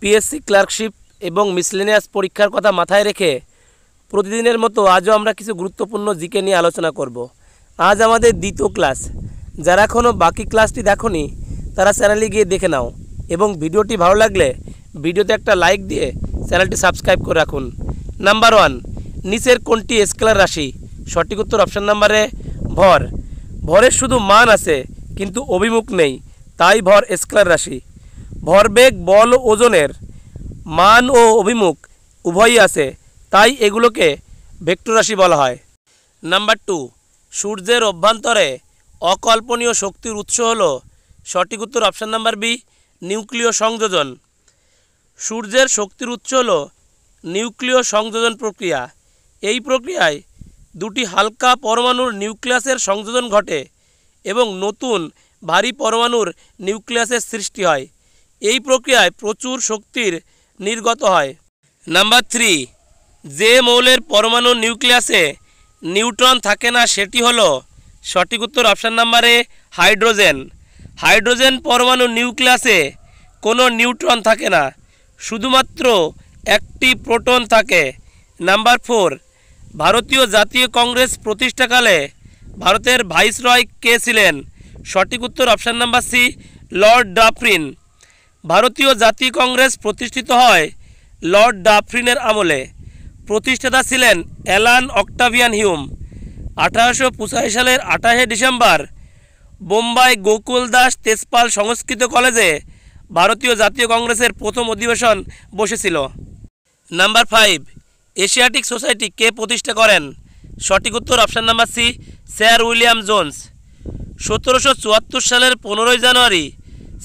PSC clerkship এবং miscellaneous পরীক্ষার কথা মাথায় রেখে প্রতিদিনের মতো আজও আমরা কিছু গুরুত্বপূর্ণ জিকে নিয়ে আলোচনা করব। আজ আমাদের দ্বিতীয় ক্লাস যারা এখনও বাকি ক্লাসটি দেখনি তারা চ্যানেলে গিয়ে দেখে নাও এবং ভিডিওটি ভালো লাগলে ভিডিওতে একটা লাইক দিয়ে চ্যানেলটি সাবস্ক্রাইব করে রাখুন নাম্বার ওয়ান নিচের কোনটি স্কেলার রাশি সঠিক উত্তর অপশান নাম্বারে ভর ভরের শুধু মান আছে কিন্তু অভিমুখ নেই তাই ভর স্কেলার রাশি ভরবেগ বল ওজনের মান ও অভিমুখ উভয়ই আছে তাই এগুলোকে ভেক্টর রাশি বলা হয় নাম্বার টু সূর্যের অভ্যন্তরে অকল্পনীয় শক্তির উৎস হল সঠিক উত্তর অপশান নাম্বার বি নিউক্লিয় সংযোজন সূর্যের শক্তির উৎস হল নিউক্লিয় সংযোজন প্রক্রিয়া এই প্রক্রিয়ায় দুটি হালকা পরমাণুর নিউক্লিয়াসের সংযোজন ঘটে এবং নতুন ভারী পরমাণুর নিউক্লিয়াসের সৃষ্টি হয় এই প্রক্রিয়ায় প্রচুর শক্তির নির্গত হয় নাম্বার থ্রি যে মৌলের পরমাণু নিউক্লিয়াসে নিউট্রন থাকে না সেটি হল সঠিক উত্তর অপশান নাম্বারে হাইড্রোজেন হাইড্রোজেন পরমাণু নিউক্লিয়াসে কোনো নিউট্রন থাকে না শুধুমাত্র একটি প্রোটন থাকে নাম্বার ফোর ভারতীয় জাতীয় কংগ্রেস প্রতিষ্ঠাকালে ভারতের ভাইসরয় কে ছিলেন সঠিক উত্তর option number C lord Dufferin ভারতীয় জাতীয় কংগ্রেস প্রতিষ্ঠিত হয় লর্ড ডাফরিনের আমলে প্রতিষ্ঠাতা ছিলেন অ্যালান অক্টাভিয়ান হিউম আঠারোশো পঁচাশি সালের আঠাশে ডিসেম্বর বোম্বাই গোকুল দাস তেজপাল সংস্কৃত কলেজে ভারতীয় জাতীয় কংগ্রেসের প্রথম অধিবেশন বসেছিল নাম্বার ফাইভ এশিয়াটিক সোসাইটি কে প্রতিষ্ঠা করেন সঠিক উত্তর option number C sir William Jones সতেরোশো সালের পনেরোই January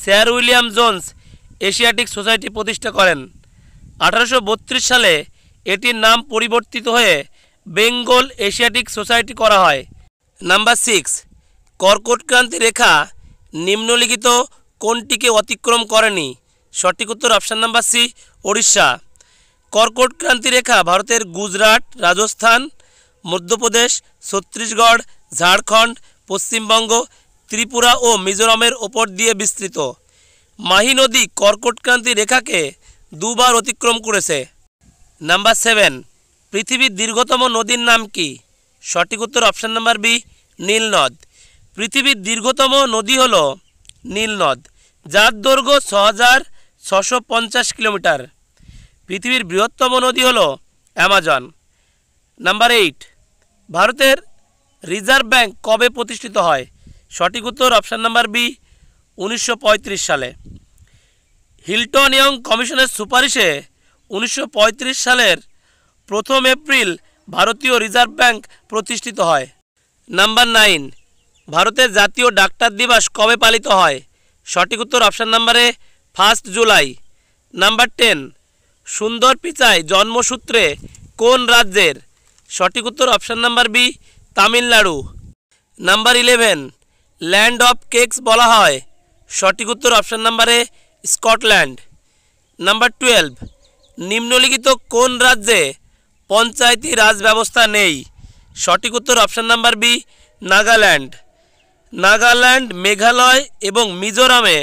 sir William Jones Asiatic Society প্রতিষ্ঠা করেন আঠারোশো সালে এটির নাম পরিবর্তিত হয়ে বেঙ্গল এশিয়াটিক সোসাইটি করা হয় নাম্বার সিক্স কর্কটক্রান্তি রেখা নিম্নলিখিত কোনটিকে অতিক্রম করেনি সঠিক উত্তর অপশান নাম্বার সি ওড়িশা কর্কটক্রান্তি রেখা ভারতের গুজরাট রাজস্থান মধ্যপ্রদেশ ছত্তিশগড় ঝাড়খণ্ড পশ্চিমবঙ্গ ত্রিপুরা ও মিজোরামের ওপর দিয়ে বিস্তৃত মাহি নদী কর্কটক্রান্তি রেখাকে দুবার অতিক্রম করেছে নাম্বার সেভেন পৃথিবীর দীর্ঘতম নদীর নাম কি সঠিক উত্তর অপশান নাম্বার বি নীলনদ পৃথিবীর দীর্ঘতম নদী হল নীলনদ যার দৈর্ঘ্য ছ হাজার ছশো পঞ্চাশ কিলোমিটার পৃথিবীর বৃহত্তম নদী হল অ্যামাজন নাম্বার এইট ভারতের রিজার্ভ ব্যাংক কবে প্রতিষ্ঠিত হয় সঠিক উত্তর অপশান নাম্বার বি উনিশশো সালে হিল্টন ইয়ং কমিশনের সুপারিশে উনিশশো সালের প্রথম এপ্রিল ভারতীয় রিজার্ভ ব্যাংক প্রতিষ্ঠিত হয় নাম্বার নাইন ভারতের জাতীয় ডাক্তার দিবস কবে পালিত হয় সঠিক উত্তর অপশান নাম্বারে ফার্স্ট জুলাই নাম্বার টেন সুন্দর পিচাই জন্মসূত্রে কোন রাজ্যের সঠিক উত্তর option number B Tamil Nadu number eleven land of cakes বলা হয় সঠিক উত্তর অপশান নাম্বারে স্কটল্যান্ড নাম্বার টুয়েলভ নিম্নলিখিত কোন রাজ্যে পঞ্চায়েতি রাজ ব্যবস্থা নেই সঠিক উত্তর option number B Nagaland Nagaland Meghalaya এবং মিজোরামে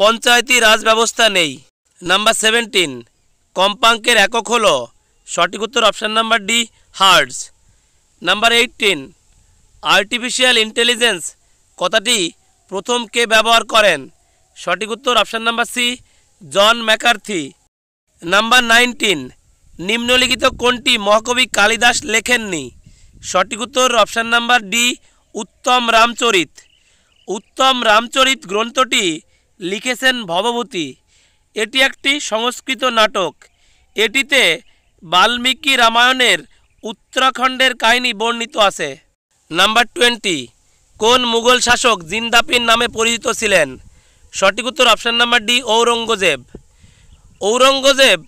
পঞ্চায়েতি রাজ ব্যবস্থা নেই নাম্বার সেভেন্টিন কম্পাঙ্কের একক হল সঠিক উত্তর option number D hertz number eighteen artificial intelligence কথাটি প্রথম কে ব্যবহার করেন সঠিক উত্তর option number C John McCarthy number nineteen নিম্নলিখিত কোনটি মহাকবি কালিদাস লেখেননি সঠিক উত্তর option number D Uttam Ramcharit Uttam Ramcharit গ্রন্থটি লিখেছেন ভবভূতি এটি একটি সংস্কৃত নাটক এটিতে বাল্মীকি রামায়ণের উত্তরাখণ্ডের কাহিনী বর্ণিত আছে নাম্বার টোয়েন্টি কোন মুঘল শাসক জিন্দাপির নামে পরিচিত ছিলেন সঠিক উত্তর option number D Aurangzeb Aurangzeb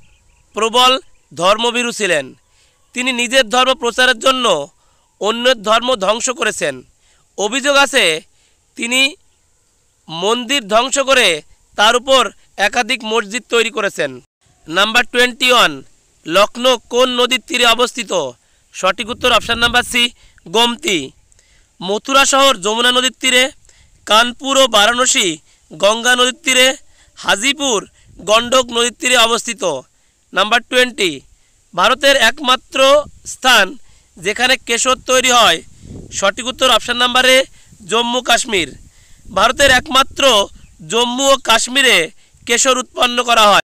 প্রবল ধর্মভীরু ছিলেন তিনি নিজের ধর্ম প্রচারের জন্য অন্যের ধর্ম ধ্বংস করেছেন অভিযোগ আছে তিনি মন্দির ধ্বংস করে তার উপর একাধিক মসজিদ তৈরি করেছেন নাম্বার টোয়েন্টি ওয়ান লখনৌ কোন নদীর তীরে অবস্থিত সঠিক উত্তর option number C Gomti Mathura শহর যমুনা নদীর তীরে কানপুর ও বারাণসী গঙ্গা নদীর তীরে হাজিপুর গণ্ডক নদীর তীরে অবস্থিত নাম্বার টোয়েন্টি ভারতের একমাত্র স্থান যেখানে কেশর তৈরি হয় সঠিক উত্তর অপশান নাম্বারে জম্মু কাশ্মীর ভারতের একমাত্র জম্মু ও কাশ্মীরে কেশর উৎপন্ন করা হয়